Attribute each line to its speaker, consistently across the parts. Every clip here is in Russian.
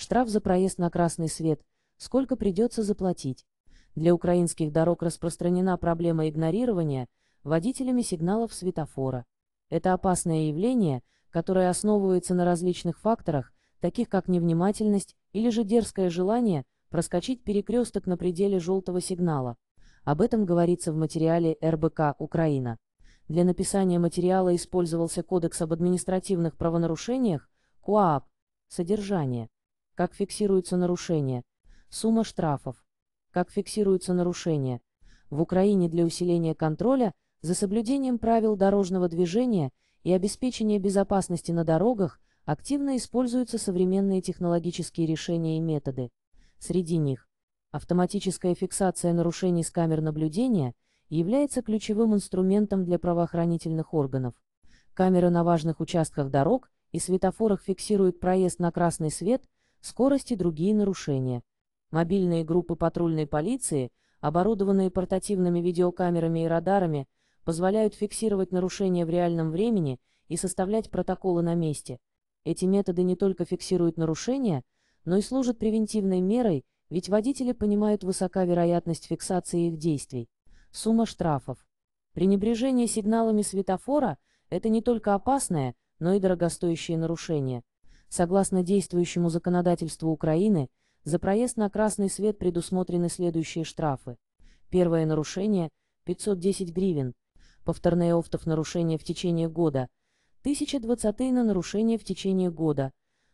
Speaker 1: Штраф за проезд на красный свет. Сколько придется заплатить? Для украинских дорог распространена проблема игнорирования водителями сигналов светофора. Это опасное явление, которое основывается на различных факторах, таких как невнимательность или же дерзкое желание проскочить перекресток на пределе желтого сигнала. Об этом говорится в материале РБК «Украина». Для написания материала использовался Кодекс об административных правонарушениях, КУАП. содержание. Как фиксируются нарушения? Сумма штрафов. Как фиксируются нарушения? В Украине для усиления контроля за соблюдением правил дорожного движения и обеспечения безопасности на дорогах активно используются современные технологические решения и методы. Среди них автоматическая фиксация нарушений с камер наблюдения является ключевым инструментом для правоохранительных органов. Камеры на важных участках дорог и светофорах фиксируют проезд на красный свет скорость и другие нарушения. Мобильные группы патрульной полиции, оборудованные портативными видеокамерами и радарами, позволяют фиксировать нарушения в реальном времени и составлять протоколы на месте. Эти методы не только фиксируют нарушения, но и служат превентивной мерой, ведь водители понимают высока вероятность фиксации их действий. Сумма штрафов. Пренебрежение сигналами светофора – это не только опасное, но и дорогостоящее нарушение. Согласно действующему законодательству Украины, за проезд на красный свет предусмотрены следующие штрафы. Первое нарушение – 510 гривен, повторные офтов нарушения в течение года, 1020 на нарушение в течение года,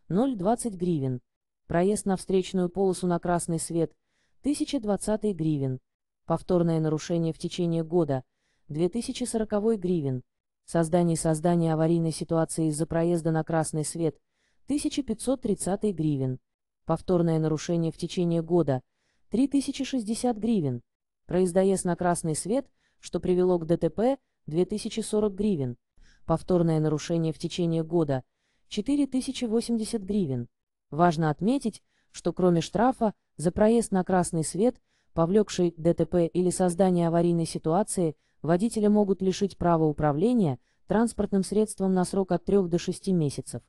Speaker 1: 0,20 гривен, проезд на встречную полосу на красный свет – 1020 гривен, повторное нарушение в течение года – 2040 гривен, создание создания аварийной ситуации из-за проезда на красный свет – 1530 гривен. Повторное нарушение в течение года – 3060 гривен. Проездоезд на красный свет, что привело к ДТП – 2040 гривен. Повторное нарушение в течение года – 4080 гривен. Важно отметить, что кроме штрафа за проезд на красный свет, повлекший ДТП или создание аварийной ситуации, водителя могут лишить права управления транспортным средством на срок от 3 до 6 месяцев.